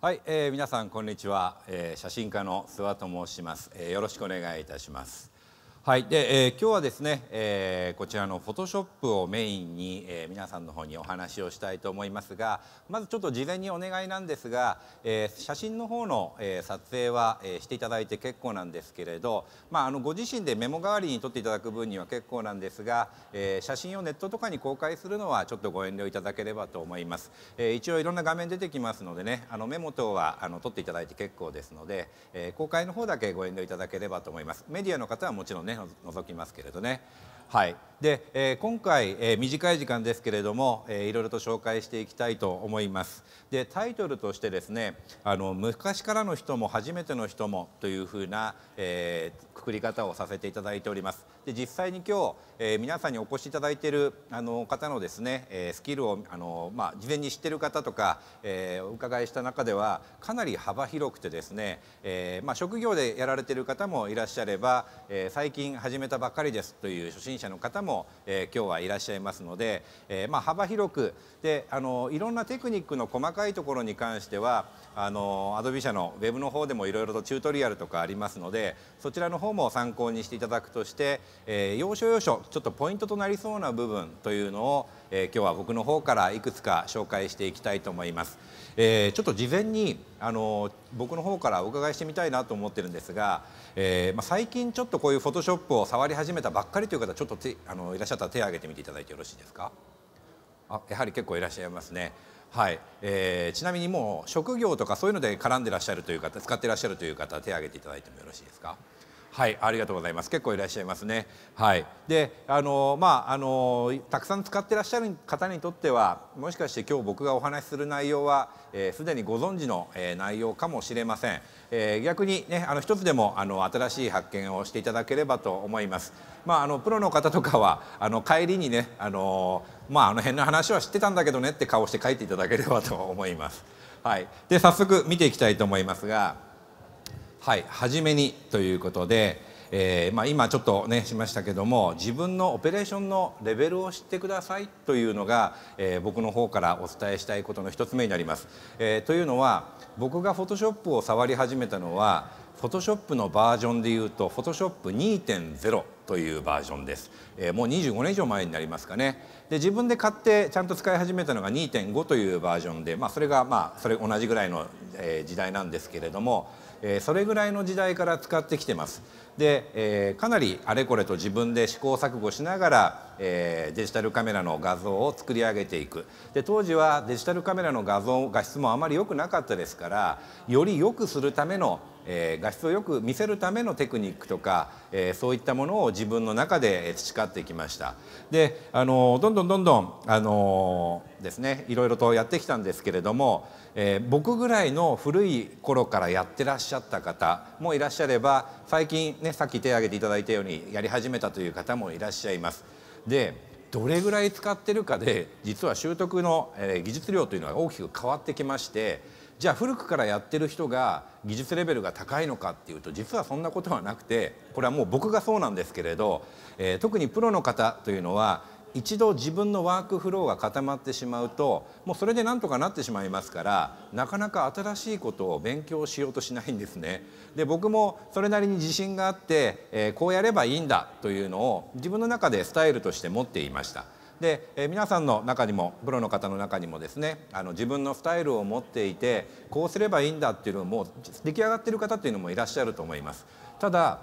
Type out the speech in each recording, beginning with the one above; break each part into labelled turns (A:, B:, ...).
A: はい、えー、皆さんこんにちは、えー、写真家の諏訪と申します、えー、よろしくお願いいたします、はい、で、えー、今日はですね、えー、こちらの Photoshop をメインに、えー、皆さんの方にお話をしたいと思いますがまずちょっと事前にお願いなんですが、えー、写真の方の、えー、撮影は、えー、していただいて結構なんですけれど、まあ、あのご自身でメモ代わりに撮っていただく分には結構なんですが、えー、写真をネットとかに公開するのはちょっとご遠慮いただければと思います、えー、一応いろんな画面出てきますのでねあのメモ等はあの撮っていただいて結構ですので、えー、公開の方だけご遠慮いただければと思いますメディアの方はもちろんね覗きますけれどね。はいでえー、今回、えー、短い時間ですけれども、えー、いろいろと紹介していきたいと思いますでタイトルとしてですねあの昔からの人も初めての人もというふうな、えー、くくり方をさせていただいておりますで実際に今日、えー、皆さんにお越しいただいているあの方のですね、えー、スキルをあの、まあ、事前に知ってる方とか、えー、お伺いした中ではかなり幅広くてですね、えーまあ、職業でやられている方もいらっしゃれば、えー、最近始めたばかりですという初心者の方も、えー、今日はいらっしゃいますので、えーまあ、幅広くであのいろんなテクニックの細かいところに関してはあのアドビ社のウェブの方でもいろいろとチュートリアルとかありますのでそちらの方も参考にしていただくとして、えー、要所要所ちょっとポイントとなりそうな部分というのを、えー、今日は僕の方からいくつか紹介していきたいと思います、えー、ちょっと事前にあの僕の方からお伺いしてみたいなと思ってるんですが、えまあ、最近ちょっとこういうフォトショップを触り始めたばっかりという方ちょっとてあのいらっしゃったら手を挙げてみていただいてよろしいですかあやはり結構いらっしゃいますねはい、えー、ちなみにもう職業とかそういうので絡んでらっしゃるという方使ってらっしゃるという方手を挙げていただいてもよろしいですかはい、ありがとうございます。結構いらっしゃいますね。はい。で、あのまああのたくさん使ってらっしゃる方にとっては、もしかして今日僕がお話しする内容はすで、えー、にご存知の、えー、内容かもしれません。えー、逆にね、あの一つでもあの新しい発見をしていただければと思います。まああのプロの方とかはあの帰りにね、あのまああの辺の話は知ってたんだけどねって顔して書いていただければと思います。はい。で早速見ていきたいと思いますが。はい、初めにということで、えー、まあ、今ちょっとねしましたけども自分のオペレーションのレベルを知ってくださいというのが、えー、僕の方からお伝えしたいことの1つ目になります。えー、というのは僕がフォトショップを触り始めたのはフォトショップのバージョンでいうと Photoshop 2.0というバージョンです、えー、もう25年以上前になりますかねで自分で買ってちゃんと使い始めたのが2.5というバージョンで、まあ、それがまあそれ同じぐらいの時代なんですけれどもえそれぐらいの時代から使ってきてます。で、えかなりあれこれと自分で試行錯誤しながらえー、デジタルカメラの画像を作り上げていくで当時はデジタルカメラの画像画質もあまり良くなかったですからより良くするための、えー、画質をよく見せるためのテクニックとか、えー、そういったものを自分の中で培ってきましたであのどんどんどんどんあのですねいろいろとやってきたんですけれども、え僕ぐらいの古い頃からやってらっしゃった方もいらっしゃれば最近ねさっき手を挙げていただいたようにやり始めたという方もいらっしゃいます。でどれぐらい使ってるかで実は習得の、え技術量というのは大きく変わってきましてじゃあ古くからやってる人が技術レベルが高いのかっていうと実はそんなことはなくてこれはもう僕がそうなんですけれど、えー、特にプロの方というのは一度自分のワークフローが固まってしまうともうそれでなんとかなってしまいますからなかなか新しいことを勉強しようとしないんですね。で僕もそれなりに自信があって、えー、こうやればいいんだというのを自分の中でスタイルとして持っていました。で、えー、皆さんの中にもプロの方の中にもですねあの自分のスタイルを持っていてこうすればいいんだっていうのも出来上がってる方っていうのもいらっしゃると思います。ただ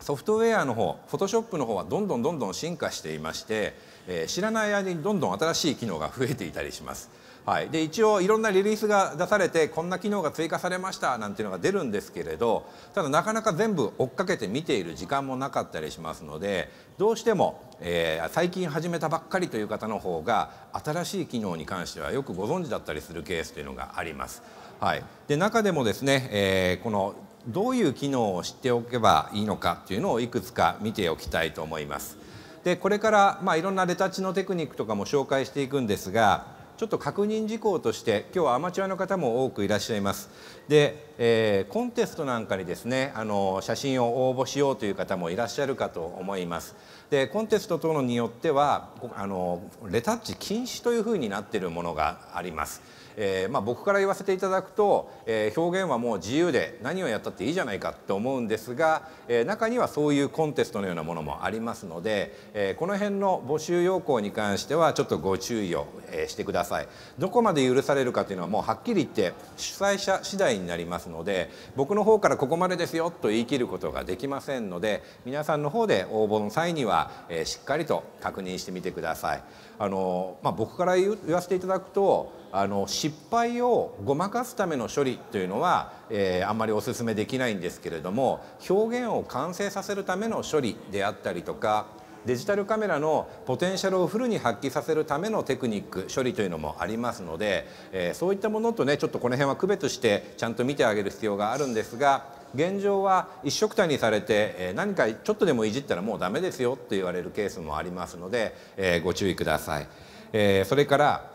A: ソフトウェアの方 Photoshop の方はどんどんどんどん進化していましてえー、知らない間にどんどん新しい機能が増えていたりします。はい、で一応いろんなリリースが出されてこんな機能が追加されましたなんていうのが出るんですけれどただなかなか全部追っかけて見ている時間もなかったりしますのでどうしても、えー、最近始めたばっかりという方の方が新しい機能に関してはよくご存知だったりするケースというのがあります。はい、で中でもですね、えー、このどういう機能を知っておけばいいのかっていうのをいくつか見ておきたいと思います。でこれから、まあ、いろんなレタッチのテクニックとかも紹介していくんですがちょっと確認事項として今日はアマチュアの方も多くいらっしゃいますで、えー、コンテストなんかにですねあの写真を応募しようという方もいらっしゃるかと思いますでコンテスト等によってはあのレタッチ禁止というふうになっているものがありますえー、まあ、僕から言わせていただくと、えー、表現はもう自由で何をやったっていいじゃないかと思うんですが、えー、中にはそういうコンテストのようなものもありますので、えこの辺の募集要項に関してはちょっとご注意を、えしてください。どこまで許されるかというのはもうはっきり言って主催者次第になりますので僕の方からここまでですよと言い切ることができませんので皆さんの方で応募の際には、えしっかりと確認してみてください。あのまあ、僕から言わせていただくとあの失敗をごまかすための処理というのは、えー、あんまりお勧めできないんですけれども表現を完成させるための処理であったりとかデジタルカメラのポテンシャルをフルに発揮させるためのテクニック処理というのもありますので、えー、そういったものとねちょっとこの辺は区別してちゃんと見てあげる必要があるんですが現状は一緒くたにされて、え何かちょっとでもいじったらもうダメですよって言われるケースもありますので、えご注意ください。えそれから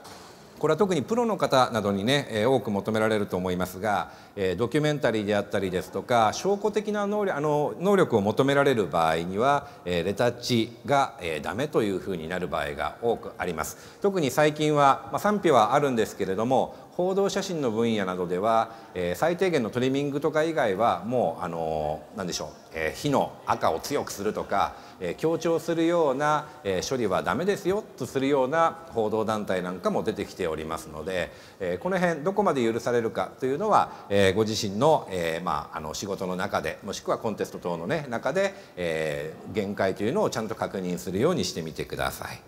A: これは特にプロの方などにね多く求められると思いますがドキュメンタリーであったりですとか証拠的な能力あの能力を求められる場合にはレタッチがダメというふうになる場合が多くあります。特に最近は、まあ、賛否はあるんですけれども報道写真の分野などでは、えー、最低限のトリミングとか以外はもう、あのー、何でしょう、えー、火の赤を強くするとか、えー、強調するような、えー、処理はダメですよとするような報道団体なんかも出てきておりますので、えー、この辺どこまで許されるかというのは、えー、ご自身の,、えーまあ、あの仕事の中でもしくはコンテスト等の、ね、中で、えー、限界というのをちゃんと確認するようにしてみてください。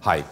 A: はい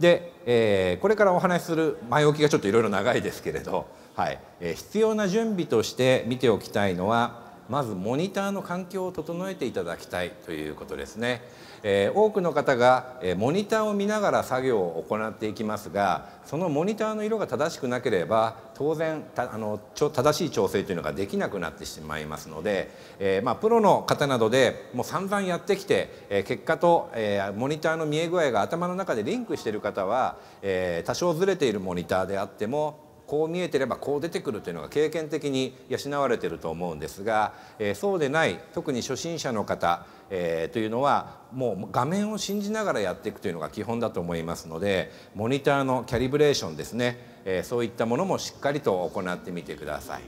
A: で、えー、これからお話しする前置きがちょっといろいろ長いですけれど、はいえー、必要な準備として見ておきたいのはまずモニターの環境を整えていただきたいということですね。え多くの方が、えモニターを見ながら作業を行っていきますがそのモニターの色が正しくなければ当然あの正しい調整というのができなくなってしまいますので、えー、まあ、プロの方などでもう散々やってきて、え結果と、えモニターの見え具合が頭の中でリンクしている方は、え多少ずれているモニターであってもこう見えてればこう出てくるというのが経験的に養われてると思うんですが、えー、そうでない特に初心者の方、えー、というのはもう画面を信じながらやっていくというのが基本だと思いますのでモニターのキャリブレーションですね、えー、そういったものもしっかりと行ってみてください。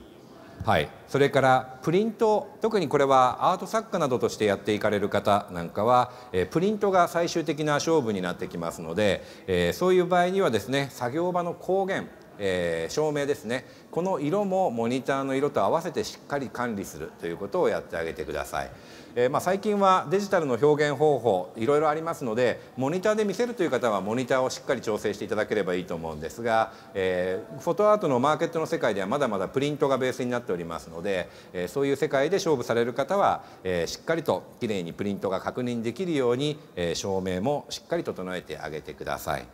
A: はい、それからプリント特にこれはアート作家などとしてやっていかれる方なんかは、えプリントが最終的な勝負になってきますので、えそういう場合にはですね作業場の光源えー、照明ですねこの色もモニターの色と合わせてしっかり管理するということをやってあげてください、えー、まあ、最近はデジタルの表現方法いろいろありますのでモニターで見せるという方はモニターをしっかり調整していただければいいと思うんですが、えー、フォトアートのマーケットの世界ではまだまだプリントがベースになっておりますので、えそういう世界で勝負される方は、えしっかりときれいにプリントが確認できるように、え照明もしっかり整えてあげてください。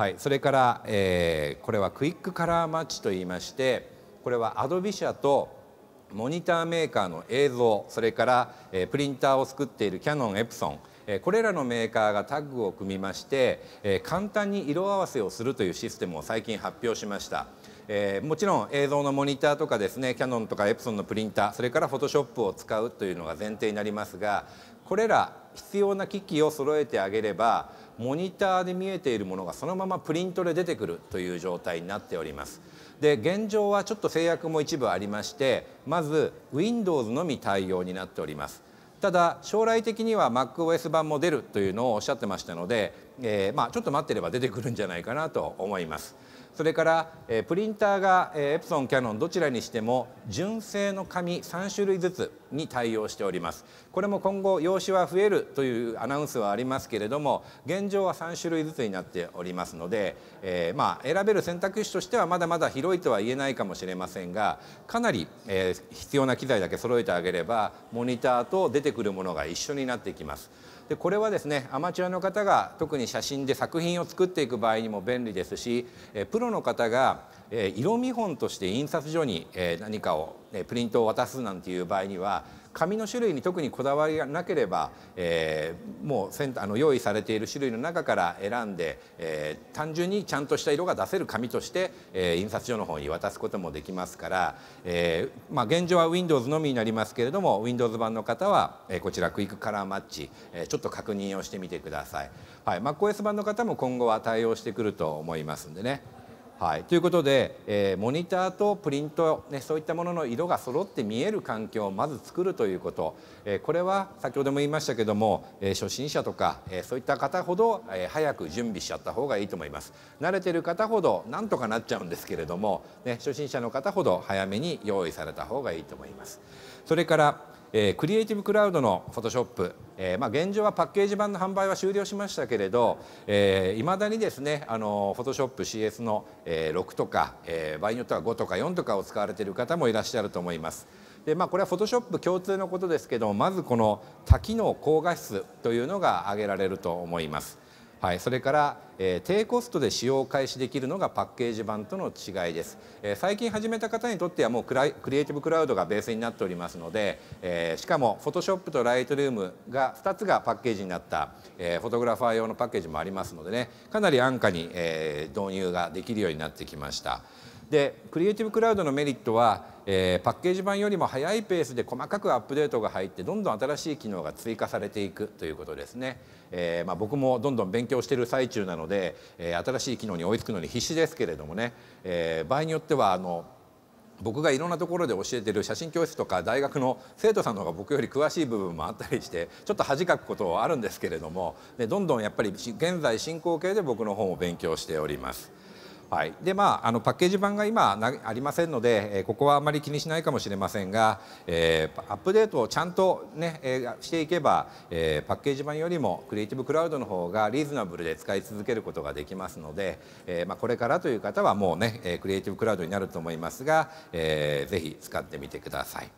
A: はい、それから、えー、これはクイックカラーマッチといいましてこれはアドビ社とモニターメーカーの映像それから、えー、プリンターを作っているキヤノンエプソンこれらのメーカーがタッグを組みまして簡単に色合わせをするというシステムを最近発表しました。えー、もちろん映像のモニターとかですねキヤノンとかエプソンのプリンターそれからフォトショップを使うというのが前提になりますがこれら必要な機器を揃えてあげればモニターで見えているものがそのままプリントで出てくるという状態になっております。で現状はちょっと制約も一部ありましてまず Windows のみ対応になっております。ただ将来的には MacOS 版も出るというのをおっしゃってましたので、えー、まあ、ちょっと待ってれば出てくるんじゃないかなと思います。それから、えプリンターが、えエプソンキャノンどちらにしても純正の紙3種類ずつに対応しておりますこれも今後用紙は増えるというアナウンスはありますけれども現状は3種類ずつになっておりますので、えー、まあ、選べる選択肢としてはまだまだ広いとは言えないかもしれませんがかなり、え必要な機材だけ揃えてあげればモニターと出てくるものが一緒になってきます。でこれはですねアマチュアの方が特に写真で作品を作っていく場合にも便利ですしプロの方が色見本として印刷所に何かをプリントを渡すなんていう場合には紙の種類に特にこだわりがなければ、えー、もうセンあの用意されている種類の中から選んで、えー、単純にちゃんとした色が出せる紙として、えー、印刷所の方に渡すこともできますから、えーまあ、現状は Windows のみになりますけれども Windows 版の方は、えー、こちらクイックカラーマッチ、えー、ちょっと確認をしてみてください。はい、MacOS 版の方も今後は対応してくると思いますんでね。はい、ということで、えー、モニターとプリント、ね、そういったものの色が揃って見える環境をまず作るということ、えー、これは先ほども言いましたけども、えー、初心者とか、えそういった方ほど、え早く準備しちゃった方がいいと思います慣れてる方ほどなんとかなっちゃうんですけれども、ね、初心者の方ほど早めに用意された方がいいと思いますそれから、えクリエイティブクラウドの Photoshop えー、まあ、現状はパッケージ版の販売は終了しましたけれどいま、えー、だにですねあの PhotoshopCS の、えー、6とか、え場合によっては5とか4とかを使われている方もいらっしゃると思います。でまあ、これは Photoshop 共通のことですけどまずこの多機能高画質というのが挙げられると思います。はい、それから、えー、低コストで使用開始できるのがパッケージ版との違いです、えー、最近始めた方にとってはもうクライクリエイティブクラウドがベースになっておりますので、えー、しかもフォトショップと Lightroom が2つがパッケージになった、えー、フォトグラファー用のパッケージもありますのでねかなり安価に、えー、導入ができるようになってきました。でクリエイティブクラウドのメリットは、えー、パッケージ版よりも早いペースで細かくアップデートが入ってどんどん新しい機能が追加されていくということですね、えー、まあ、僕もどんどん勉強している最中なので、えー、新しい機能に追いつくのに必死ですけれどもね、え場合によってはあの僕がいろんなところで教えてる写真教室とか大学の生徒さんの方が僕より詳しい部分もあったりしてちょっと恥かくことはあるんですけれどもでどんどんやっぱり現在進行形で僕の本を勉強しております。はい、でまああのパッケージ版が今ありませんので、えここはあまり気にしないかもしれませんが、えー、アップデートをちゃんとね、えしていけば、えー、パッケージ版よりもクリエイティブクラウドの方がリーズナブルで使い続けることができますので、えー、まあ、これからという方はもうね、えクリエイティブクラウドになると思いますが、えー、ぜひ使ってみてください。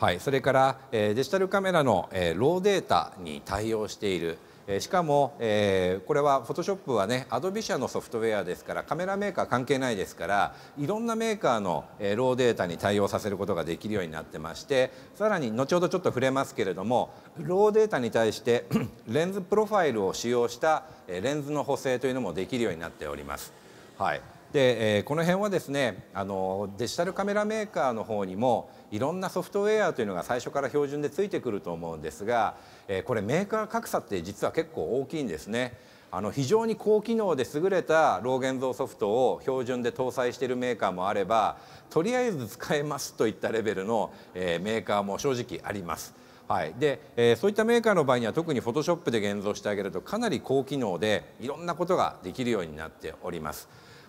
A: はい、それから、えデジタルカメラの、えローデータに対応しているえしかも、えー、これは Photoshop はね Adobe 社のソフトウェアですからカメラメーカー関係ないですからいろんなメーカーの、えローデータに対応させることができるようになってましてさらに後ほどちょっと触れますけれどもローデータに対して レンズプロファイルを使用した、えレンズの補正というのもできるようになっております。はい、で、えこの辺はですねあのデジタルカメラメーカーの方にもいろんなソフトウェアというのが最初から標準でついてくると思うんですが、えこれメーカー格差って実は結構大きいんですね。あの非常に高機能で優れた老現像ソフトを標準で搭載しているメーカーもあればとりあえず使えますといったレベルの、えー、メーカーも正直あります。はい、で、えー、そういったメーカーの場合には特にフォトショップで現像してあげるとかなり高機能でいろんなことができるようになっております。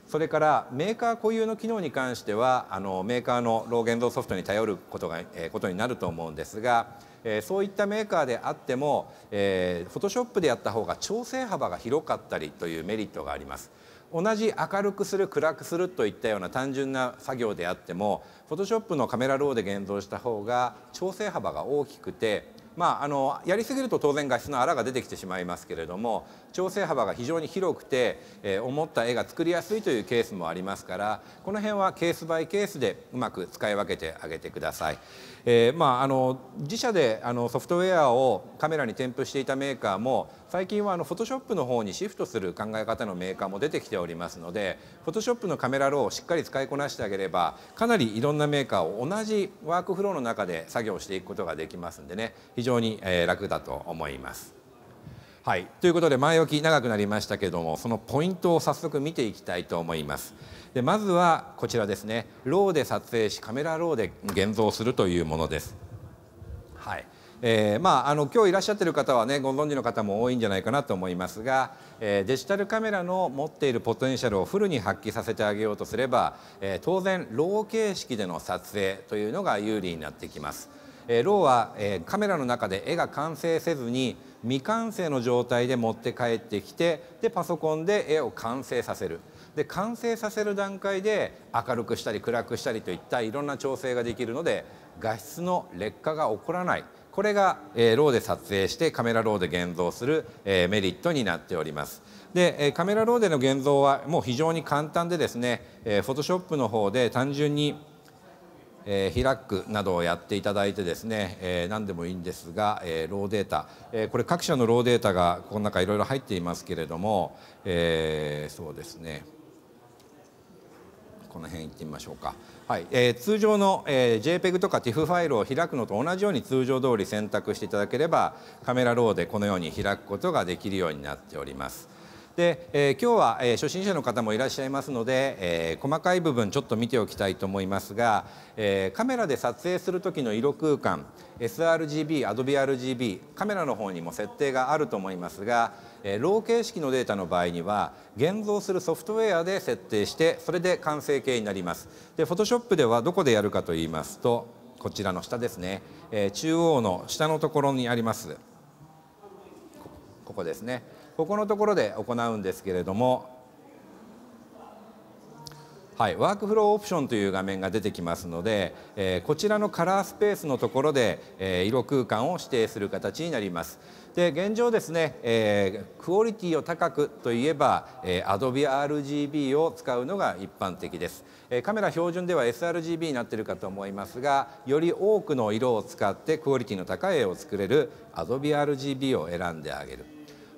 A: それからメーカー固有の機能に関してはあのメーカーのロー現像ソフトに頼ることが、えー、ことになると思うんですが、えー、そういったメーカーであっても、え Photoshop でやった方が調整幅が広かったりというメリットがあります。同じ明るくする暗くするといったような単純な作業であっても Photoshop のカメラローで現像した方が調整幅が大きくてまあ、あのやりすぎると当然画質の粗が出てきてしまいますけれども調整幅が非常に広くて、えー、思った絵が作りやすいというケースもありますからこの辺はケースバイケースでうまく使い分けてあげてください。えー、まあ、あの自社であのソフトウェアをカメラに添付していたメーカーも最近はあのトショップの方にシフトする考え方のメーカーも出てきておりますのでフォトショップのカメラローをしっかり使いこなしてあげればかなりいろんなメーカーを同じワークフローの中で作業していくことができますんでね非常に楽だと思います。はい、ということで前置き長くなりましたけどもそのポイントを早速見ていきたいと思います。でまずはこちらですねローで撮影しカメラローで現像するというものです。はいえー、まあ、あの今日いらっしゃってる方はねご存知の方も多いんじゃないかなと思いますが、えー、デジタルカメラの持っているポテンシャルをフルに発揮させてあげようとすれば、えー、当然ロー形式での撮影というのが有利になってきます。えローは、えカメラの中で絵が完成せずに未完成の状態で持って帰ってきてでパソコンで絵を完成させるで完成させる段階で明るくしたり暗くしたりといったいろんな調整ができるので画質の劣化が起こらないこれが、えー、ローで撮影してカメラローで現像する、えー、メリットになっております。でカメラローでの現像はもう非常に簡単でですね、えー、Photoshop の方で単純にえ開くなどをやっていただいてですね、えー、何でもいいんですが、えー、ローデータ、えこれ各社のローデータがこの中いろいろ入っていますけれども、えそうですねこの辺行ってみましょうか、はいえー、通常の、えー、JPEG とか TIFF ファイルを開くのと同じように通常通り選択していただければカメラローでこのように開くことができるようになっております。で、えー、今日は、えー、初心者の方もいらっしゃいますので、えー、細かい部分ちょっと見ておきたいと思いますが、えー、カメラで撮影する時の色空間 sRGB、AdobeRGB カメラの方にも設定があると思いますが、えー、ロー形式のデータの場合には現像するソフトウェアで設定してそれで完成形になります。で Photoshop ではどこでやるかと言いますとこちらの下ですね、えー、中央の下のところにありますここですねここのところで行うんですけれどもはい、ワークフローオプションという画面が出てきますので、えー、こちらのカラースペースのところで、えー、色空間を指定する形になります。で現状ですね、えー、クオリティを高くといえば、えー、Adobe RGB を使うのが一般的です、えカメラ標準では sRGB になっているかと思いますがより多くの色を使ってクオリティの高い絵を作れる Adobe RGB を選んであげる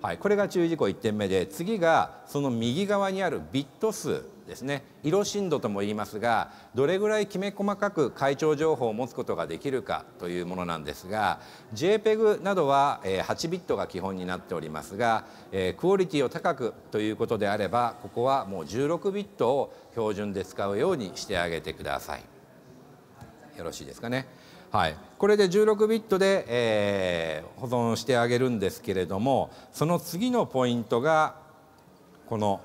A: はい、これが注意事項1点目で次がその右側にあるビット数ですね色深度とも言いますがどれぐらいきめ細かく会長情報を持つことができるかというものなんですが JPEG などは8ビットが基本になっておりますがクオリティを高くということであればここはもう16ビットを標準で使うようにしてあげてください。よろしいですかね。はい、これで16ビットで、えー、保存してあげるんですけれどもその次のポイントがこの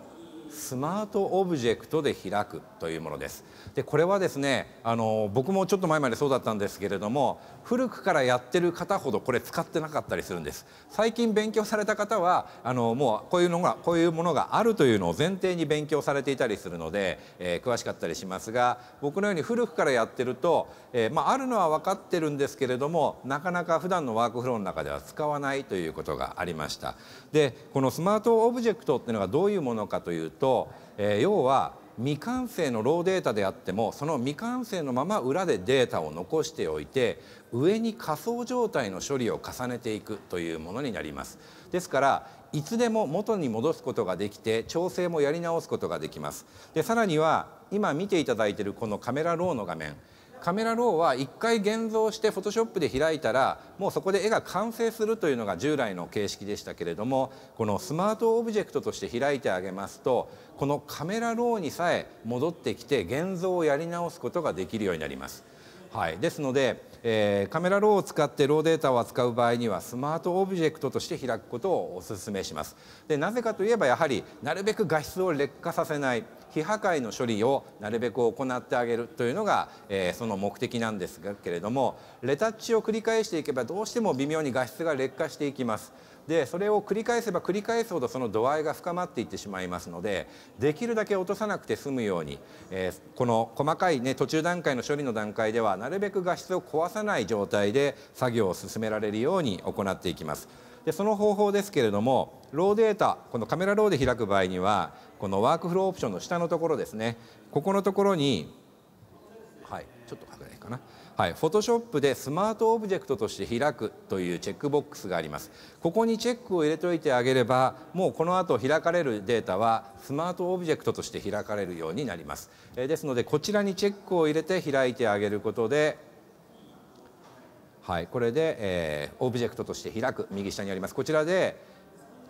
A: スマートオブジェクトで開くというものですでこれはですねあの僕もちょっと前までそうだったんですけれども古くからやってる方ほどこれ使ってなかったりするんです最近勉強された方はあのもうこういうのがこういうものがあるというのを前提に勉強されていたりするので、えー、詳しかったりしますが僕のように古くからやってると、えー、まあ、あるのは分かってるんですけれどもなかなか普段のワークフローの中では使わないということがありましたでこのスマートオブジェクトっていうのがどういうものかというと、えー、要は未完成のローデータであってもその未完成のまま裏でデータを残しておいて上に仮想状態の処理を重ねていくというものになりますですからいつでも元に戻すことができて調整もやり直すことができますでさらには今見ていただいているこのカメラローの画面カメラローは1回現像してフォトショップで開いたらもうそこで絵が完成するというのが従来の形式でしたけれどもこのスマートオブジェクトとして開いてあげますとこのカメラローにさえ戻ってきて現像をやり直すことができるようになります。はい、ですので、えー、カメラローを使ってローデータを扱う場合にはスマートオブジェクトとして開くことをお勧めしますでなぜかといえばやはりなるべく画質を劣化させない非破壊の処理をなるべく行ってあげるというのが、えー、その目的なんですけれどもレタッチを繰り返していけばどうしても微妙に画質が劣化していきますでそれを繰り返せば繰り返すほどその度合いが深まっていってしまいますのでできるだけ落とさなくて済むように、えー、この細かい、ね、途中段階の処理の段階ではなるべく画質を壊さない状態で作業を進められるように行っていきます。でその方法ですけれどもローデータこのカメラローで開く場合にはこのワークフローオプションの下のところですねここのところに、はい、ちょっとかなはい、Photoshop でスマートオブジェクトとして開くというチェックボックスがありますここにチェックを入れといてあげればもうこの後開かれるデータはスマートオブジェクトとして開かれるようになります、えですのでこちらにチェックを入れて開いてあげることではい、これで、えー、オブジェクトとして開く右下にありますこちらで、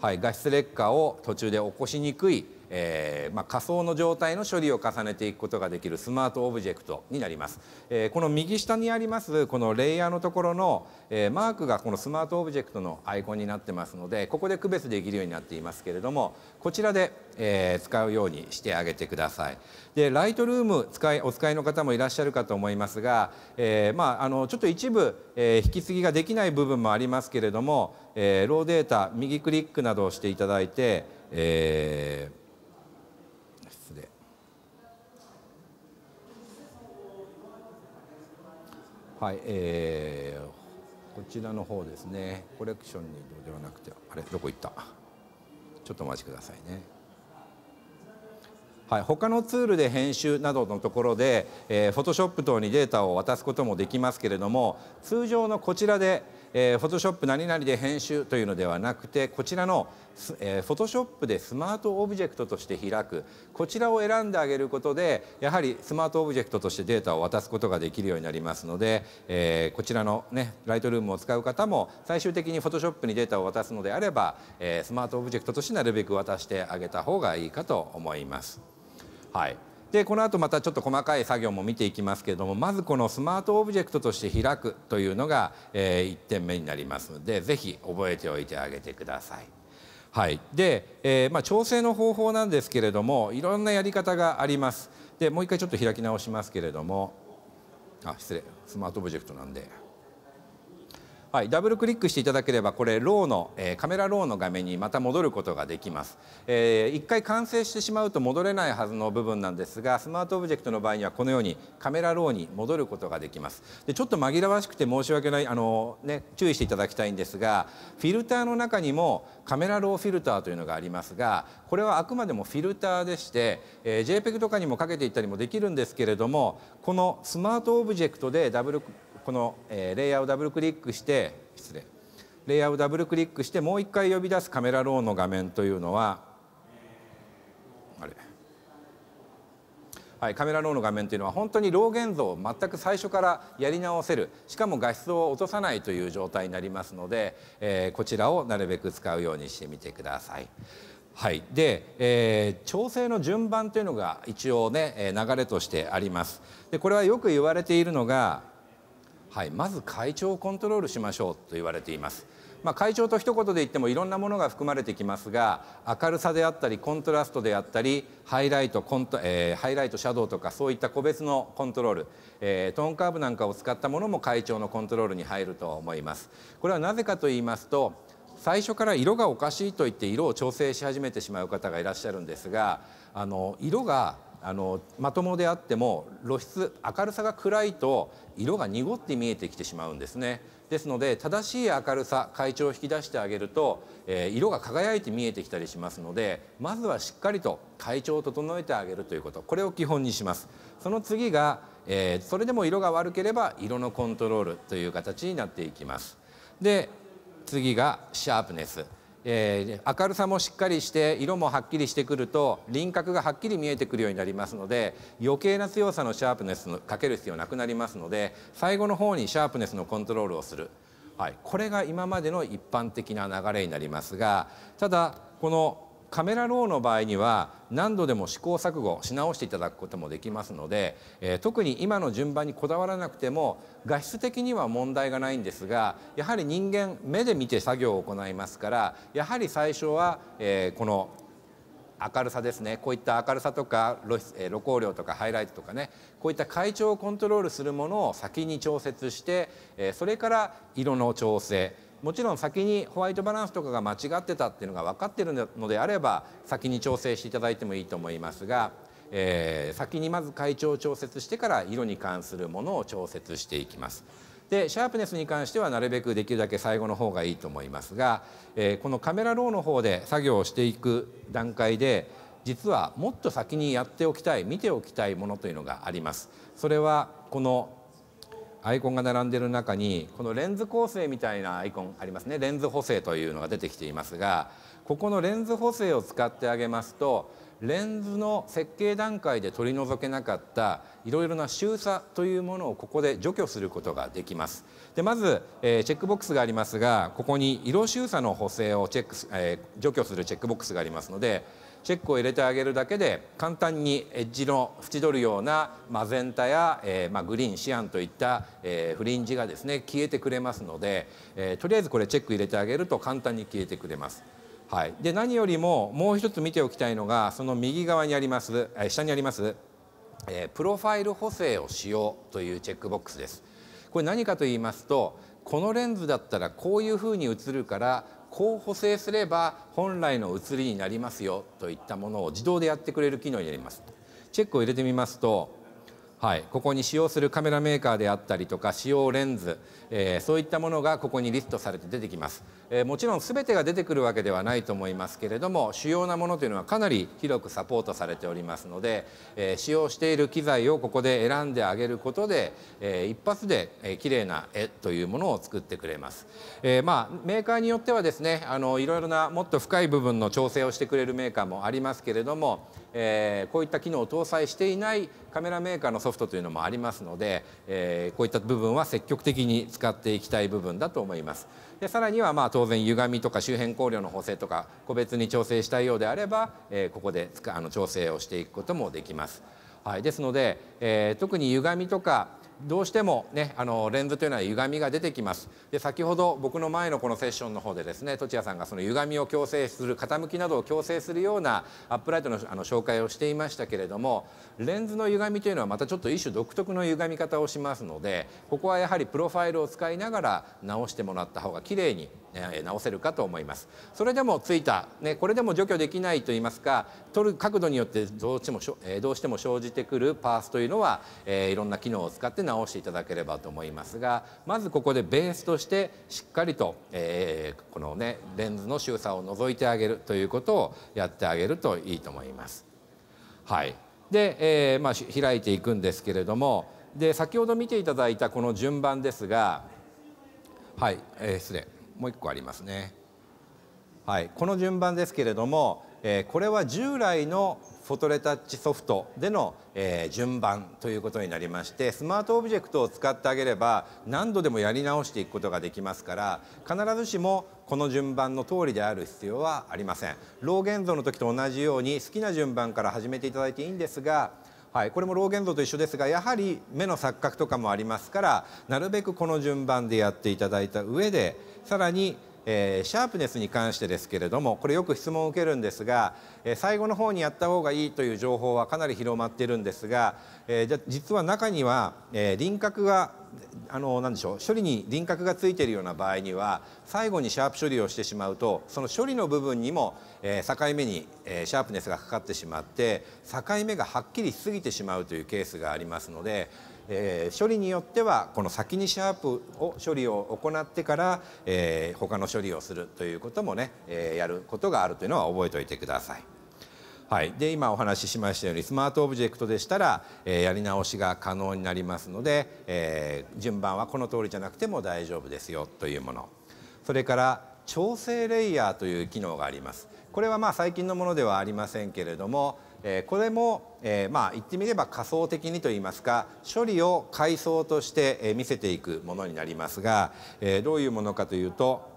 A: はい、画質劣化を途中で起こしにくいえーまあ、仮想の状態の処理を重ねていくことができるスマートオブジェクトになります、えー、この右下にありますこのレイヤーのところの、えー、マークがこのスマートオブジェクトのアイコンになってますのでここで区別できるようになっていますけれどもこちらで、えー、使うようにしてあげてくださいでライトルーム使いお使いの方もいらっしゃるかと思いますが、えー、まああのちょっと一部、えー、引き継ぎができない部分もありますけれども、えー、ローデータ右クリックなどをしていただいて、えーはい、えー、こちらの方ですねコレクションにではなくてあれどこ行ったちょっとお待ちくださいねはい、他のツールで編集などのところで、えー、フォトショップ等にデータを渡すこともできますけれども通常のこちらでえォトショップ何々で編集というのではなくてこちらの、えォトショップでスマートオブジェクトとして開くこちらを選んであげることでやはりスマートオブジェクトとしてデータを渡すことができるようになりますので、えー、こちらのねライトルームを使う方も最終的にフォトショップにデータを渡すのであれば、えー、スマートオブジェクトとしてなるべく渡してあげた方がいいかと思います。はいでこの後またちょっと細かい作業も見ていきますけれどもまずこのスマートオブジェクトとして開くというのが、えー、1点目になりますので是非覚えておいてあげてください。はい、で、えー、まあ、調整の方法なんですけれどもいろんなやり方があります。でもう一回ちょっと開き直しますけれどもあ失礼スマートオブジェクトなんで。はい、ダブルクリックしていただければこれローの、えー、カメラローの画面にまた戻ることができます、えー、1回完成してしまうと戻れないはずの部分なんですがスマートオブジェクトの場合にはこのようにカメラローに戻ることができますでちょっと紛らわしくて申し訳ないあの、ね、注意していただきたいんですがフィルターの中にもカメラローフィルターというのがありますがこれはあくまでもフィルターでして、えー、JPEG とかにもかけていったりもできるんですけれどもこのスマートオブジェクトでダブルこの、えレイヤーをダブルクリックして失礼レイヤーをダブルクリックしてもう一回呼び出すカメラローの画面というのはあれはい、カメラローの画面というのは本当にロー現像を全く最初からやり直せるしかも画質を落とさないという状態になりますので、えー、こちらをなるべく使うようにしてみてください。はい、で、えー、調整の順番というのが一応ね流れとしてあります。でこれはよく言われているのがはい、まず会長をコントロールしましょうと言われています。まあ、会長と一言で言ってもいろんなものが含まれてきますが明るさであったりコントラストであったりハイライトコント、えー、ハイライトシャドウとかそういった個別のコントロール、えー、トーンカーブなんかを使ったものも会長のコントロールに入ると思いますこれはなぜかと言いますと最初から色がおかしいと言って色を調整し始めてしまう方がいらっしゃるんですがあの色があのまともであっても露出明るさが暗いと色が濁って見えてきてしまうんですねですので正しい明るさ会調を引き出してあげると、えー、色が輝いて見えてきたりしますのでまずはしっかりと階調を整えてあげるということこれを基本にしますその次が、えー、それでも色が悪ければ色のコントロールという形になっていきますで次がシャープネスえー、明るさもしっかりして色もはっきりしてくると輪郭がはっきり見えてくるようになりますので余計な強さのシャープネスのかける必要なくなりますので最後の方にシャープネスのコントロールをする、はい、これが今までの一般的な流れになりますがただこのカメラローの場合には何度でも試行錯誤し直していただくこともできますので、えー、特に今の順番にこだわらなくても画質的には問題がないんですがやはり人間目で見て作業を行いますからやはり最初は、えー、この明るさですねこういった明るさとか露露光量とかハイライトとかねこういった階調をコントロールするものを先に調節して、えー、それから色の調整もちろん先にホワイトバランスとかが間違ってたっていうのが分かってるのであれば先に調整していただいてもいいと思いますが、えー、先にまず会長を調節してから色に関するものを調節していきます。でシャープネスに関してはなるべくできるだけ最後の方がいいと思いますが、えー、このカメラローの方で作業をしていく段階で実はもっと先にやっておきたい見ておきたいものというのがあります。それはこのアイコンが並んでる中にこのレンズ構成みたいなアイコンありますねレンズ補正というのが出てきていますがここのレンズ補正を使ってあげますとレンズの設計段階で取り除けなかったいろいろな収差というものをここで除去することができますでまず、えー、チェックボックスがありますがここに色収差の補正をチェック、えー、除去するチェックボックスがありますのでチェックを入れてあげるだけで簡単にエッジの縁取るようなマゼンタや、えー、まあ、グリーンシアンといった、えー、フリンジがですね消えてくれますので、えー、とりあえずこれチェック入れてあげると簡単に消えてくれます。はい、で何よりももう一つ見ておきたいのがその右側にあります、え下にあります、えプロファイル補正をしようというチェックボックスです。これ何かと言いますとこのレンズだったらこういうふうに映るからこう補正すれば本来の写りになりますよといったものを自動でやってくれる機能になりますチェックを入れてみますとはい、ここに使用するカメラメーカーであったりとか使用レンズ、えー、そういったものがここにリストされて出てきます、えー、もちろん全てが出てくるわけではないと思いますけれども主要なものというのはかなり広くサポートされておりますので、えー、使用している機材をここで選んであげることで、え一発で、え綺麗な絵というものを作ってくれます、えまあ、メーカーによってはですねあのいろいろなもっと深い部分の調整をしてくれるメーカーもありますけれどもえー、こういった機能を搭載していないカメラメーカーのソフトというのもありますので、えー、こういった部分は積極的に使っていきたい部分だと思います。でさらにはまあ当然歪みとか周辺光量の補正とか個別に調整したいようであれば、えー、ここであの調整をしていくこともできます。はい、ですので、えー、特に歪みとかどうしてもねあのレンズというのは歪みが出てきますで先ほど僕の前のこのセッションの方でですね土屋さんがその歪みを矯正する傾きなどを矯正するようなアップライトのあの紹介をしていましたけれどもレンズの歪みというのはまたちょっと一種独特の歪み方をしますのでここはやはりプロファイルを使いながら直してもらった方が綺麗に直せるかと思いますそれでもついた、ね、これでも除去できないといいますか取る角度によってどうしてもどうしても生じてくるパースというのは、えー、いろんな機能を使って直していただければと思いますがまずここでベースとしてしっかりと、えー、このねレンズの周差を除いてあげるということをやってあげるといいと思います。はいで、えーまあ、開いていくんですけれどもで先ほど見ていただいたこの順番ですがはい、えー、失礼もう1個ありますね。はい、この順番ですけれども、えー、これは従来のフォトレタッチソフトでの、えー、順番ということになりましてスマートオブジェクトを使ってあげれば何度でもやり直していくことができますから必ずしもこの順番の通りである必要はありません。老現像の時と同じように好きな順番から始めていただいていいんですがはい、これも老現像と一緒ですがやはり目の錯覚とかもありますからなるべくこの順番でやっていただいた上でさらにえー、シャープネスに関してですけれどもこれよく質問を受けるんですが、えー、最後の方にやった方がいいという情報はかなり広まっているんですが、えー、じゃ実は中には、え輪郭があの何でしょう処理に輪郭がついているような場合には最後にシャープ処理をしてしまうとその処理の部分にも、え境目に、えシャープネスがかかってしまって境目がはっきりしすぎてしまうというケースがありますのでえー、処理によってはこの先にシャープを処理を行ってから、えー、他の処理をするということもね、えー、やることがあるというのは覚えておいてください。はい、で今お話ししましたようにスマートオブジェクトでしたら、えー、やり直しが可能になりますので、えー、順番はこの通りじゃなくても大丈夫ですよというものそれから調整レイヤーという機能がありますこれはまあ最近のものではありませんけれども、えこれも、えまあ言ってみれば仮想的にといいますか処理を階層として、え見せていくものになりますが、えどういうものかというと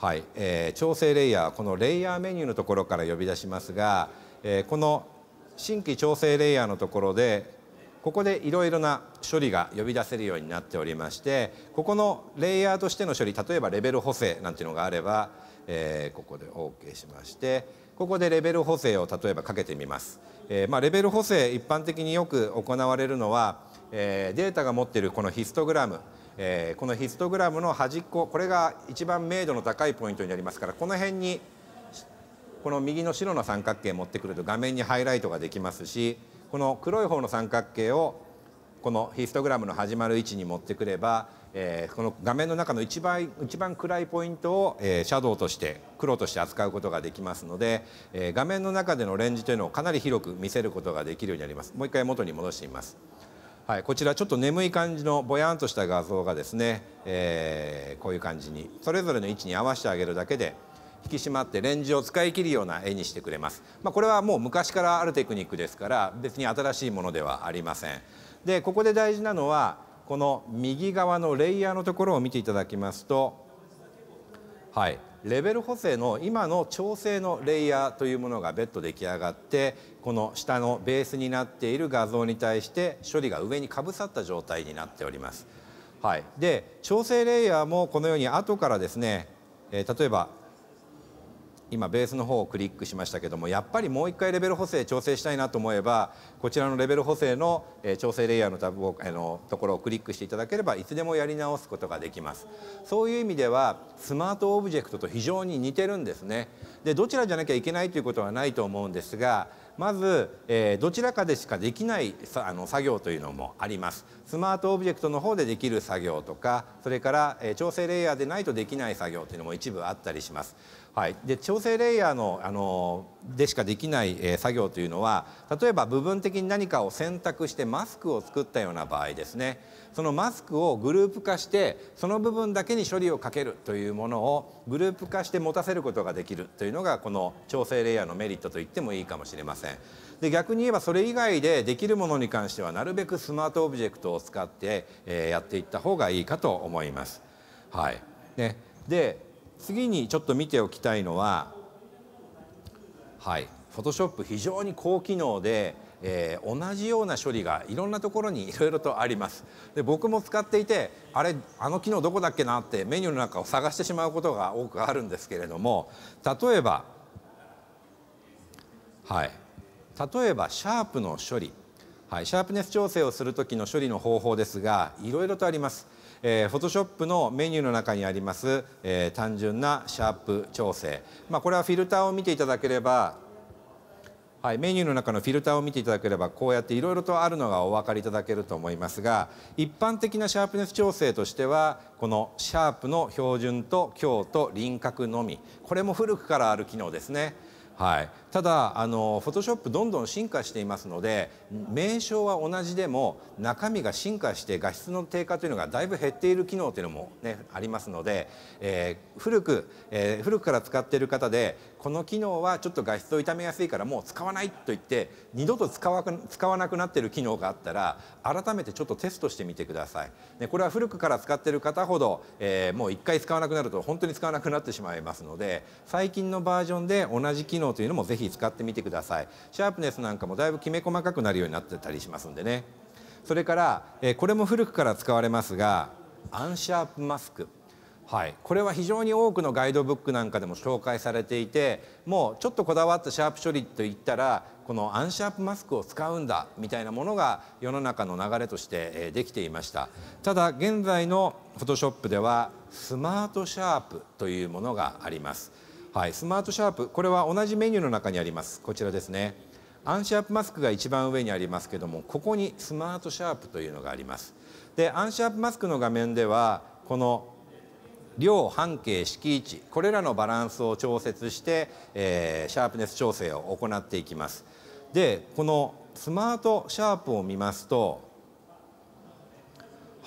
A: はいえー、調整レイヤーこのレイヤーメニューのところから呼び出しますが、えこの新規調整レイヤーのところでここでいろいろな処理が呼び出せるようになっておりましてここのレイヤーとしての処理例えばレベル補正なんていうのがあれば、えー、ここで OK しましてここでレベル補正を例えばかけてみます、えー、まあ、レベル補正一般的によく行われるのは、えー、データが持ってるこのヒストグラム、えー、このヒストグラムの端っここれが一番明度の高いポイントになりますからこの辺にこの右の白の三角形持ってくると画面にハイライトができますしこの黒い方の三角形をこのヒストグラムの始まる位置に持ってくれば、えー、この画面の中の一番一番暗いポイントを、えー、シャドウとして黒として扱うことができますので、えー、画面の中でのレンジというのをかなり広く見せることができるようになりますもう一回元に戻してみますはい、こちらちょっと眠い感じのぼやんとした画像がですね、えー、こういう感じにそれぞれの位置に合わせてあげるだけで引き締まってレンジを使い切るような絵にしてくれます、まあ、これはもう昔からあるテクニックですから別に新しいものではありませんでここで大事なのはこの右側のレイヤーのところを見ていただきますと、はい、レベル補正の今の調整のレイヤーというものが別途出来上がってこの下のベースになっている画像に対して処理が上にかぶさった状態になっております。はい、で調整レイヤーもこのように後からですね、え例えば今ベースの方をクリックしましたけどもやっぱりもう一回レベル補正調整したいなと思えばこちらのレベル補正の調整レイヤーのタブをあのところをクリックしていただければいつでもやり直すことができますそういう意味ではスマートオブジェクトと非常に似てるんですねでどちらじゃなきゃいけないということはないと思うんですがまず、えー、どちらかでしかできないあの作業というのもありますスマートオブジェクトの方でできる作業とかそれから、えー、調整レイヤーでないとできない作業というのも一部あったりしますはい、で調整レイヤーのあのでしかできない、えー、作業というのは例えば部分的に何かを選択してマスクを作ったような場合ですねそのマスクをグループ化してその部分だけに処理をかけるというものをグループ化して持たせることができるというのがこの調整レイヤーのメリットと言ってもいいかもしれません。で逆に言えばそれ以外でできるものに関してはなるべくスマートオブジェクトを使って、えー、やっていった方がいいかと思います。はいね、で次にちょっと見ておきたいのははいフォトショップ非常に高機能で、えー、同じような処理がいろんなところにいろいろとありますで僕も使っていてあれあの機能どこだっけなってメニューの中を探してしまうことが多くあるんですけれども例えばはい例えばシャープの処理はい、シャープネス調整をする時の処理の方法ですがいろいろとありますえォ Photoshop のメニューの中にあります、えー、単純なシャープ調整、まあ、これはフィルターを見ていただければはい、メニューの中のフィルターを見ていただければこうやっていろいろとあるのがお分かりいただけると思いますが一般的なシャープネス調整としてはこのシャープの標準と強と輪郭のみこれも古くからある機能ですね。はい、ただあのフォトショップどんどん進化していますので名称は同じでも中身が進化して画質の低下というのがだいぶ減っている機能というのも、ね、ありますので、えー、古く、えー、古くから使っている方でこの機能はちょっと画質を傷めやすいからもう使わないと言って二度と使わ使わなくなっている機能があったら改めてちょっとテストしてみてください。ね、これは古くから使っている方ほど、えー、もう1回使わなくなると本当に使わなくなってしまいますので最近のバージョンで同じ機能というのもぜひひ使ってみてくださいシャープネスなんかもだいぶきめ細かくなるようになってたりしますんでねそれから、えこれも古くから使われますがアンシャープマスクはい、これは非常に多くのガイドブックなんかでも紹介されていてもうちょっとこだわったシャープ処理といったらこのアンシャープマスクを使うんだみたいなものが世の中の流れとしてできていましたただ現在の Photoshop ではスマートシャープというものがあります。はい、スマートシャープこれは同じメニューの中にありますこちらですねアンシャープマスクが一番上にありますけどもここにスマートシャープというのがありますでアンシャープマスクの画面ではこの量半径敷位これらのバランスを調節して、えー、シャープネス調整を行っていきますでこのスマートシャープを見ますと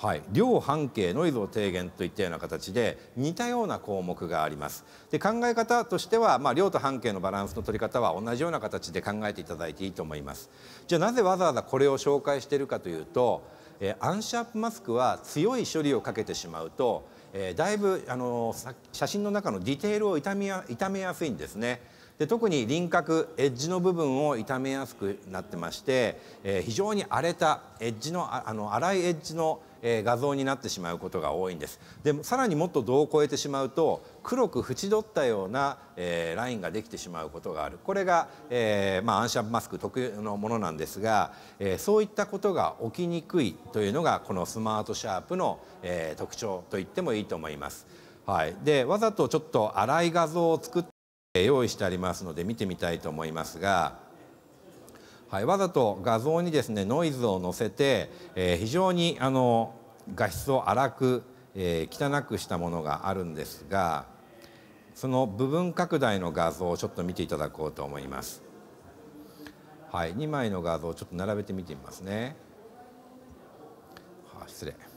A: はい、量半径ノイズを低減といったような形で似たような項目がありますで考え方としては、まあ、量と半径のバランスの取り方は同じような形で考えていただいていいと思いますじゃあなぜわざわざこれを紹介しているかというと、えー、アンシャープマスクは強い処理をかけてしまうと、えー、だいぶあの写真の中のディテールを傷みや傷めやすいんですねで特に輪郭エッジの部分を傷めやすくなってまして、えー、非常に荒れたエッジのあの荒いエッジのえー、画像になってしまうことが多いんですでさらにもっと度を超えてしまうと黒く縁取ったような、えー、ラインができてしまうことがあるこれが、えーまあ、アンシャンマスク特有のものなんですが、えー、そういったことが起きにくいというのがこのスマートシャープの、えー、特徴と言ってもいいと思います。はい、でわざとちょっと粗い画像を作って用意してありますので見てみたいと思いますが。はい、わざと画像にですねノイズを乗せて、えー、非常にあの画質を荒く、えー、汚くしたものがあるんですがその部分拡大の画像をちょっと見ていただこうと思います。はい、2枚の画像をちょっと並べて見てみますね。はあ、失礼。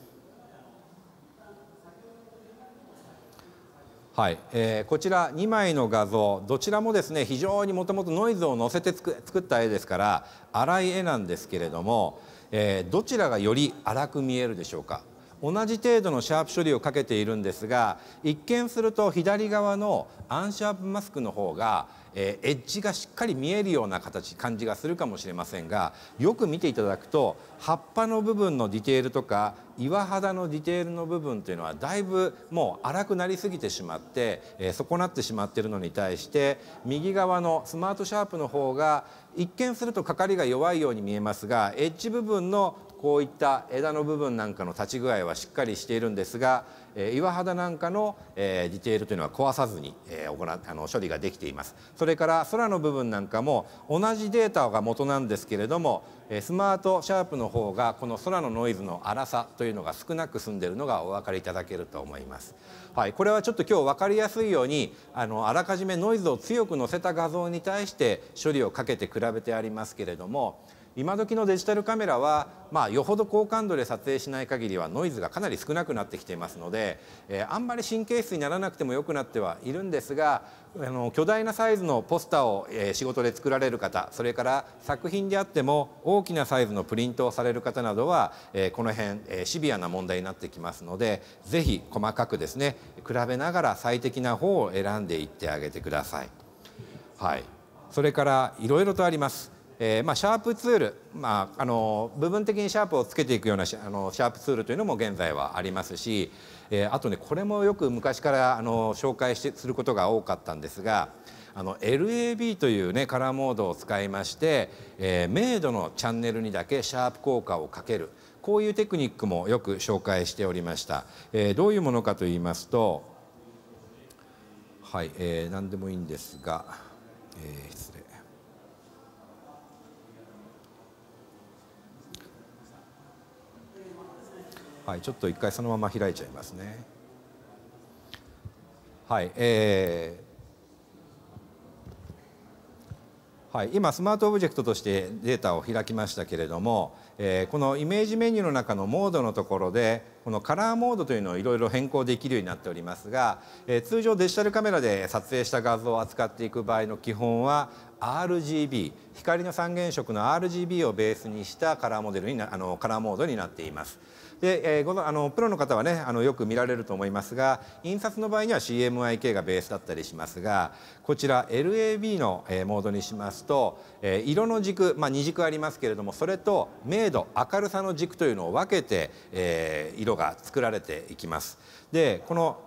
A: はい、えー、こちら2枚の画像どちらもですね非常にもともとノイズを乗せて作った絵ですから粗い絵なんですけれども、えー、どちらがより粗く見えるでしょうか同じ程度のシャープ処理をかけているんですが一見すると左側のアンシャープマスクの方が、えー、エッジがしっかり見えるような形感じがするかもしれませんがよく見ていただくと葉っぱの部分のディテールとか岩肌のディテールの部分というのはだいぶもう荒くなりすぎてしまって、えー、損なってしまっているのに対して右側のスマートシャープの方が一見するとかかりが弱いように見えますがエッジ部分のこういった枝の部分なんかの立ち具合はしっかりしているんですが、え岩肌なんかの、えディテールというのは壊さずに、え行あの処理ができていますそれから空の部分なんかも同じデータが元なんですけれども、えスマートシャープの方がこの空のノイズの粗さというのが少なく済んでいるのがお分かりいただけると思います、はい、これはちょっと今日分かりやすいようにあのあらかじめノイズを強く載せた画像に対して処理をかけて比べてありますけれども今時のデジタルカメラは、まあ、よほど高感度で撮影しない限りはノイズがかなり少なくなってきていますので、えー、あんまり神経質にならなくてもよくなってはいるんですがあの巨大なサイズのポスターを、えー、仕事で作られる方それから作品であっても大きなサイズのプリントをされる方などは、えー、この辺、えシビアな問題になってきますのでぜひ細かくですね比べながら最適な方を選んでいってあげてください。はい、それからいろとあります。えーまあ、シャープツール、まあ、あの部分的にシャープをつけていくようなあのシャープツールというのも現在はありますし、えー、あとねこれもよく昔からあの紹介してすることが多かったんですがあの LAB というねカラーモードを使いまして、えー、明度のチャンネルにだけシャープ効果をかけるこういうテクニックもよく紹介しておりました、えー、どういうものかと言いますとはい、えー、何でもいいんですが、えー、はい、ちょっと一回そのまま開いちゃいますね。はい、えー、はい、今スマートオブジェクトとしてデータを開きましたけれども、えー、このイメージメニューの中のモードのところでこのカラーモードというのをいろいろ変更できるようになっておりますが、えー、通常デジタルカメラで撮影した画像を扱っていく場合の基本は RGB 光の三原色の RGB をベースにしたカラーモデルになあのカラーモードになっています。で、えー、のあのプロの方はねあのよく見られると思いますが印刷の場合には CMYK がベースだったりしますがこちら LAB の、えー、モードにしますと、えー、色の軸、まあ、2軸ありますけれどもそれと明度明るさの軸というのを分けて、えー、色が作られていきます。でこの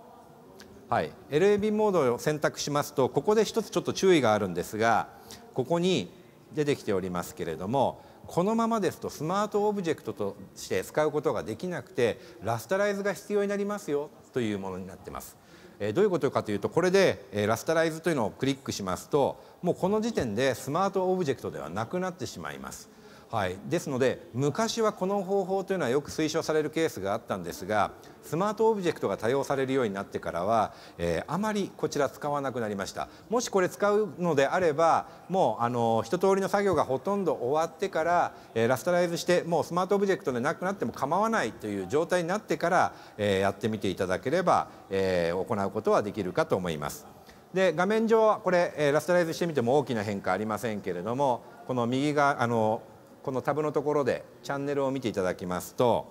A: はい、LAB モードを選択しますとここで一つちょっと注意があるんですがここに出てきておりますけれどもこのままですとスマートオブジェクトとして使うことができなくてラスタライズが必要になりますよというものになってます。えどういうことかというとこれで、えラスタライズというのをクリックしますともうこの時点でスマートオブジェクトではなくなってしまいます。はい、ですので昔はこの方法というのはよく推奨されるケースがあったんですがスマートオブジェクトが多用されるようになってからは、えー、あまりこちら使わなくなりましたもしこれ使うのであればもうあの一通りの作業がほとんど終わってから、えー、ラストライズしてもうスマートオブジェクトでなくなっても構わないという状態になってから、えー、やってみていただければ、え行うことはできるかと思います。で画面上はこれ、えラストライズしてみても大きな変化ありませんけれどもこの右側あのこのタブのところでチャンネルを見ていただきますと、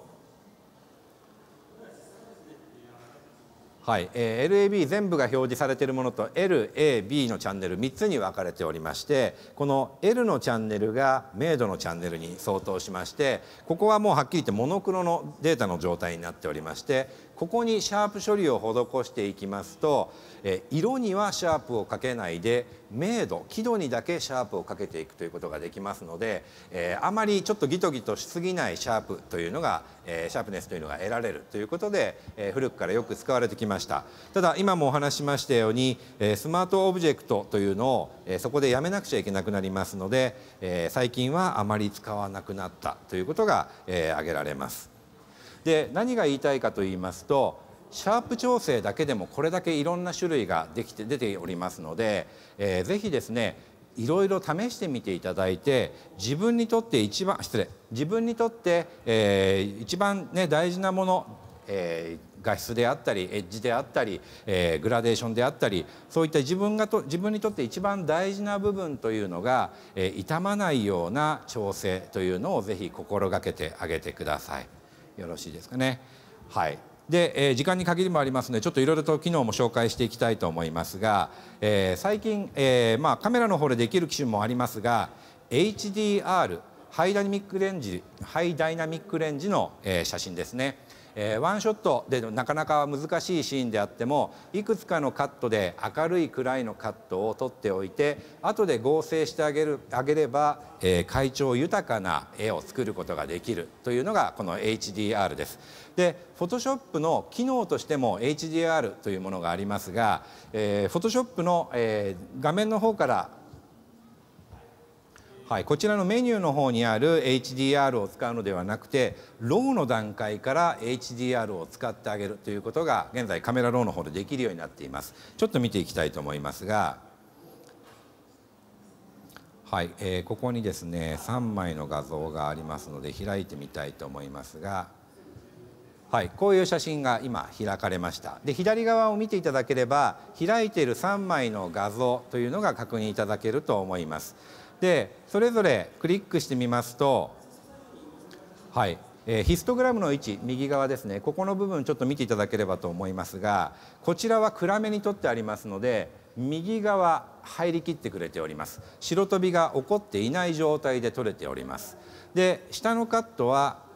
A: はいえー、LAB 全部が表示されているものと LAB のチャンネル3つに分かれておりましてこの L のチャンネルが明度のチャンネルに相当しましてここはもうはっきり言ってモノクロのデータの状態になっておりましてここにシャープ処理を施していきますと色にはシャープをかけないで明度輝度にだけシャープをかけていくということができますのであまりちょっとギトギトしすぎないシャープというのがシャープネスというのが得られるということで古くからよく使われてきましたただ今もお話しましたようにスマートオブジェクトというのをそこでやめなくちゃいけなくなりますので最近はあまり使わなくなったということが挙げられますで何が言いたいかと言いますとシャープ調整だけでもこれだけいろんな種類ができて出ておりますので、えー、ぜひですねいろいろ試してみていただいて自分にとって一番失礼自分にとって、えー、一番、ね、大事なもの、えー、画質であったりエッジであったり、えー、グラデーションであったりそういった自分がと自分にとって一番大事な部分というのが、えー、傷まないような調整というのをぜひ心がけてあげてください。よろしいですかね。はいで、えー、時間に限りもありますのでちょっといろいろと機能も紹介していきたいと思いますが、えー、最近、えーまあ、カメラの方でできる機種もありますが HDR ハイダイナミックレンジハイダイナミックレンジの、えー、写真ですね。えー、ワンショットでなかなか難しいシーンであってもいくつかのカットで明るいくらいのカットを取っておいて後で合成してあげるあげれば、えー、会長豊かな絵を作ることができるというのがこの HDR です。で Photoshop の機能としても HDR というものがありますが、えー、Photoshop の、えー、画面の方からはい、こちらのメニューの方にある HDR を使うのではなくてローの段階から HDR を使ってあげるということが現在カメラローの方でできるようになっていますちょっと見ていきたいと思いますがはい、えー、ここにですね3枚の画像がありますので開いてみたいと思いますがはい、こういう写真が今開かれましたで左側を見ていただければ開いている3枚の画像というのが確認いただけると思いますでそれぞれクリックしてみますと、はいえー、ヒストグラムの位置右側ですねここの部分ちょっと見ていただければと思いますがこちらは暗めにとってありますので右側入りきってくれております白飛びが起こっていない状態で取れておりますで下のカットは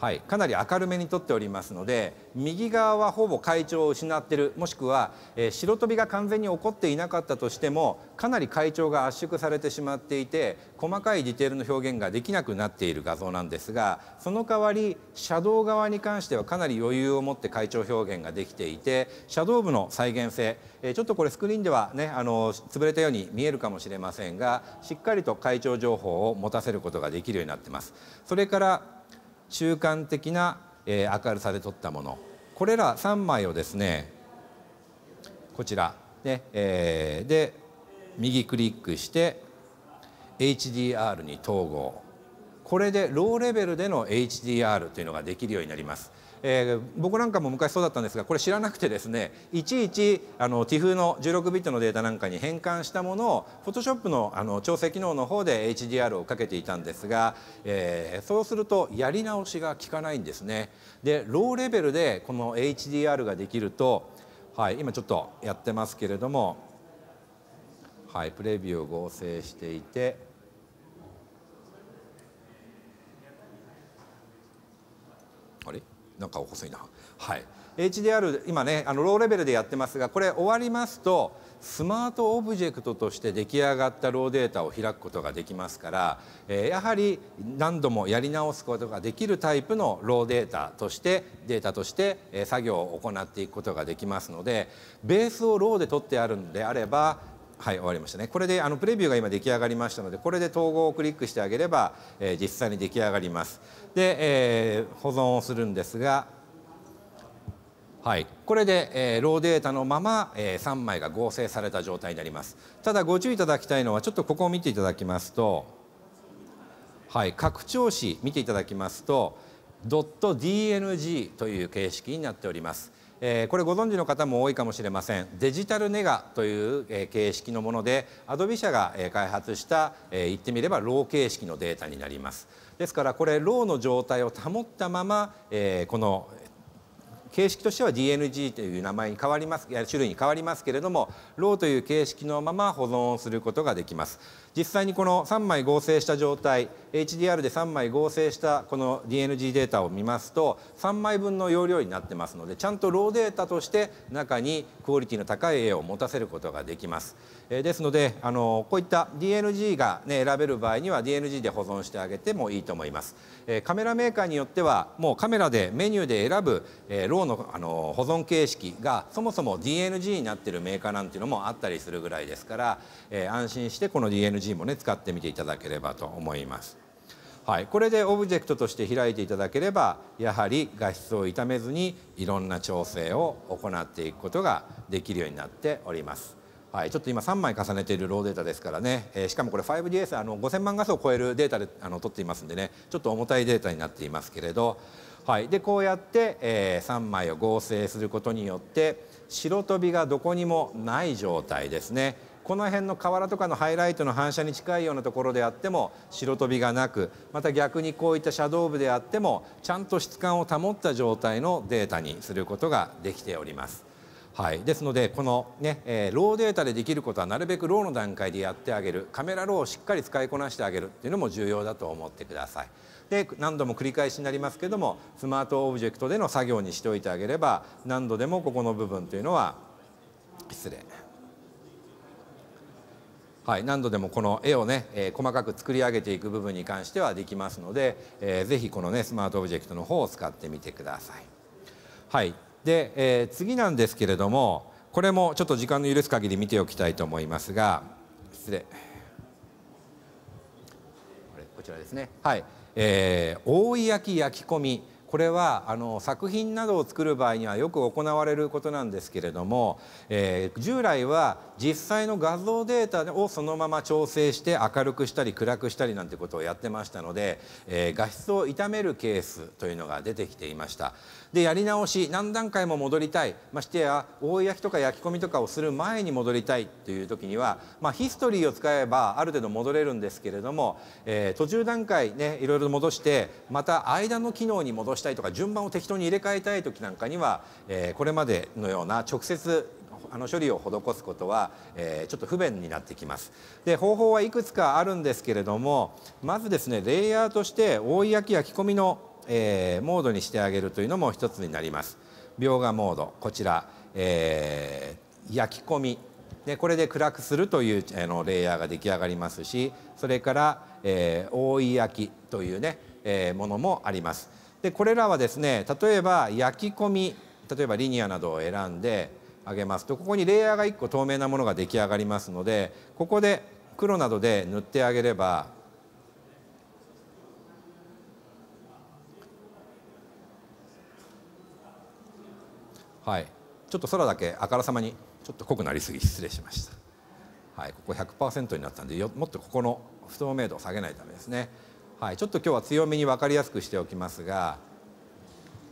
A: はい、かなり明るめにとっておりますので右側はほぼ会長を失ってるもしくは、えー、白飛びが完全に起こっていなかったとしてもかなり会長が圧縮されてしまっていて細かいディテールの表現ができなくなっている画像なんですがその代わり車道側に関してはかなり余裕を持って会長表現ができていて車道部の再現性、えー、ちょっとこれスクリーンではねあの潰れたように見えるかもしれませんがしっかりと会長情報を持たせることができるようになってます。それから中間的な、えー、明るさで撮ったものこれら3枚をですねこちら、ねえー、で右クリックして HDR に統合これでローレベルでの HDR というのができるようになりますえー、僕なんかも昔そうだったんですがこれ知らなくてですねいちいちあの TIFF の16ビットのデータなんかに変換したものを Photoshop のあの調整機能の方で HDR をかけていたんですが、えー、そうするとやり直しが効かないんですね。でローレベルでこの HDR ができると、はい、今ちょっとやってますけれども、はい、プレビューを合成していて。あれなんか細いなはい HDR 今ねあのローレベルでやってますがこれ終わりますとスマートオブジェクトとして出来上がったローデータを開くことができますから、えー、やはり何度もやり直すことができるタイプのローデータとしてデータとして、えー、作業を行っていくことができますのでベースをローで取ってあるんであればはい終わりましたねこれであのプレビューが今出来上がりましたのでこれで統合をクリックしてあげれば、えー、実際に出来上がりますで、えー、保存をするんですがはい、これで、えー、ローデータのまま、えー、3枚が合成された状態になりますただご注意いただきたいのはちょっとここを見ていただきますと、はい、拡張子見ていただきますと .dng という形式になっておりますえこれご存知の方も多いかもしれませんデジタルネガという、え形式のものでアドビ社が、え開発した、え言ってみればロー形式のデータになりますですからこれローの状態を保ったまま、えこの形式としては DNG という名前に変わります種類に変わりますけれども RAW という形式のまま保存することができます実際にこの3枚合成した状態 HDR で3枚合成したこの DNG データを見ますと3枚分の容量になってますのでちゃんと RAW データとして中にクオリティの高い絵を持たせることができますですのであのこういった DNG が、ね、選べる場合には DNG で保存してあげてもいいと思いますカメラメーカーによってはもうカメラでメニューで選ぶロ a のあの保存形式がそもそも DNG になってるメーカーなんていうのもあったりするぐらいですから安心してこの DNG もね使ってみていただければと思います。はい、これでオブジェクトとして開いていただければやはり画質を傷めずにいろんな調整を行っていくことができるようになっております。はい、ちょっと今3枚重ねているローデータですからね、えー、しかもこれ 5DS あの5000万画素を超えるデータであの撮っていますんでねちょっと重たいデータになっていますけれど、はい、でこうやって、えー、3枚を合成することによって白飛びがどこにもない状態ですねこの辺の瓦とかのハイライトの反射に近いようなところであっても白飛びがなくまた逆にこういったシャドウ部であってもちゃんと質感を保った状態のデータにすることができております。はい、ですのでこのね、えー、ローデータでできることはなるべくローの段階でやってあげるカメラローをしっかり使いこなしてあげるっていうのも重要だと思ってください。で何度も繰り返しになりますけどもスマートオブジェクトでの作業にしておいてあげれば何度でもここの部分というのは失礼。はい、何度でもこの絵をね、えー、細かく作り上げていく部分に関してはできますので、えー、ぜひこのねスマートオブジェクトの方を使ってみてください。はい、で、えー、次なんですけれどもこれもちょっと時間の許す限り見ておきたいと思いますが失礼こちらですねはい、えー、覆い焼き焼き込みこれはあの作品などを作る場合にはよく行われることなんですけれども、えー、従来は実際の画像データをそのまま調整して明るくしたり暗くしたりなんてことをやってましたので、えー、画質を傷めるケースというのが出てきていました。でやり直し何段階も戻りたいましてや大焼きとか焼き込みとかをする前に戻りたいという時には、まあ、ヒストリーを使えばある程度戻れるんですけれども、えー、途中段階ねいろいろ戻してまた間の機能に戻したいとか順番を適当に入れ替えたい時なんかには、えー、これまでのような直接あの処理を施すことは、えー、ちょっと不便になってきますで方法はいくつかあるんですけれどもまずですねレイヤーとして覆い焼き焼き込みのえー、モードにしてあげるというのも一つになります描画モードこちら、えー、焼き込みでこれで暗くするというあのレイヤーが出来上がりますしそれから、えー、覆い焼きというね、えー、ものもありますでこれらはですね例えば焼き込み例えばリニアなどを選んであげますとここにレイヤーが1個透明なものが出来上がりますのでここで黒などで塗ってあげればはいちょっと空だけあからさまにちょっと濃くなりすぎ失礼しました、はい、ここ100%になったんでよもっとここの不透明度を下げないためですね、はい、ちょっと今日は強めに分かりやすくしておきますが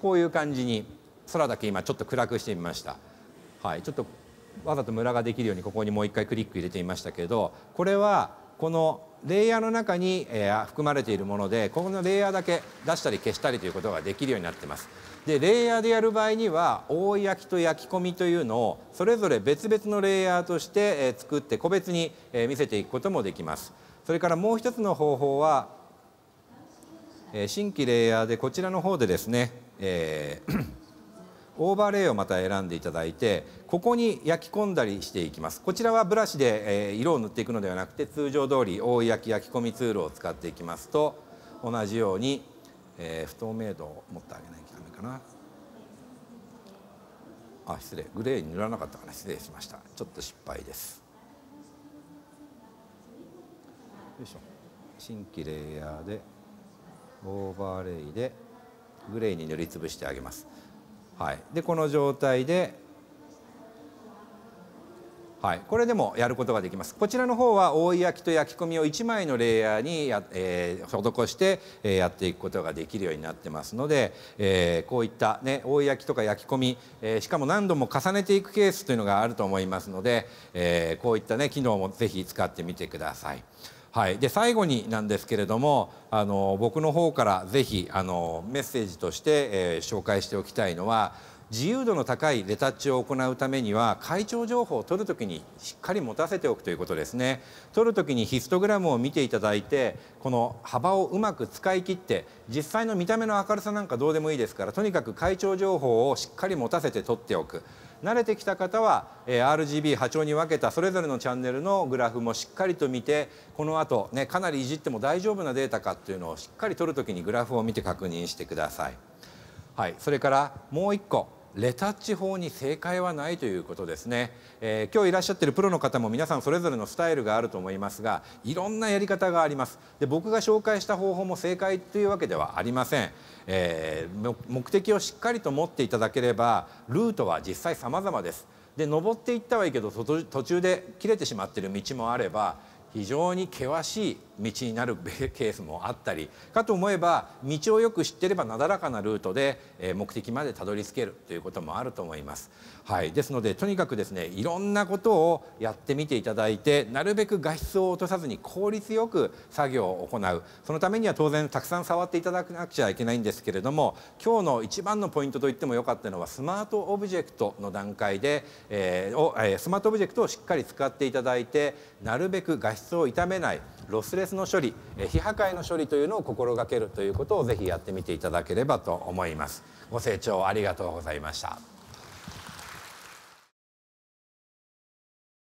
A: こういう感じに空だけ今ちょっと暗くしてみました、はい、ちょっとわざとムラができるようにここにもう一回クリック入れてみましたけどこれはこのレイヤーの中に、えー、含まれているものでここのレイヤーだけ出したり消したりということができるようになってますでレイヤーでやる場合には覆い焼きと焼き込みというのをそれぞれ別々のレイヤーとして、えー、作って個別に、えー、見せていくこともできますそれからもう一つの方法は、えー、新規レイヤーでこちらの方でですね、えーオーバーレイをまた選んでいただいてここに焼き込んだりしていきますこちらはブラシで、え色を塗っていくのではなくて通常通り大い焼き焼き込みツールを使っていきますと同じように、えー、不透明度を持ってあげないとダメかなあ失礼グレーに塗らなかったかな失礼しましたちょっと失敗ですよいしょ新規レイヤーでオーバーレイでグレーに塗りつぶしてあげますはい、でこの状態で、はい、これでもやることができますこちらの方は覆い焼きと焼き込みを1枚のレイヤーにや、えー、施して、えー、やっていくことができるようになってますので、えー、こういった、ね、覆い焼きとか焼き込み、えー、しかも何度も重ねていくケースというのがあると思いますので、えー、こういった、ね、機能も是非使ってみてください。はい、で最後になんですけれどもあの僕の方からぜひあのメッセージとして、えー、紹介しておきたいのは自由度の高いレタッチを行うためには会長情報を取るときにしっかり持たせておくということですね取るときにヒストグラムを見ていただいてこの幅をうまく使い切って実際の見た目の明るさなんかどうでもいいですからとにかく会長情報をしっかり持たせて取っておく慣れてきた方は、え RGB 波長に分けたそれぞれのチャンネルのグラフもしっかりと見てこの後、ね、かなりいじっても大丈夫なデータかっていうのをしっかり取るときにグラフを見て確認してください。はい、それからもう1個レタッチ法に正解はないということですね、えー、今日いらっしゃってるプロの方も皆さんそれぞれのスタイルがあると思いますがいろんなやり方がありますで僕が紹介した方法も正解というわけではありません、えー、目的をしっかりと持っていただければルートは実際様々ですで登っていったはいいけど途中で切れてしまってる道もあれば非常に険しい道になるケースもあったりかと思えば道をよく知ってればなだらかなルートで目的までたどり着けるということもあると思います。はい、ですのでとにかくですねいろんなことをやってみていただいてなるべく画質を落とさずに効率よく作業を行うそのためには当然たくさん触っていただかなくちゃいけないんですけれども今日の一番のポイントといってもよかったのはスマートオブジェクトの段階で、えー、スマートオブジェクトをしっかり使っていただいてなるべく画質を傷めないロスレスの処理非破壊の処理というのを心がけるということをぜひやってみていただければと思いますご清聴ありがとうございました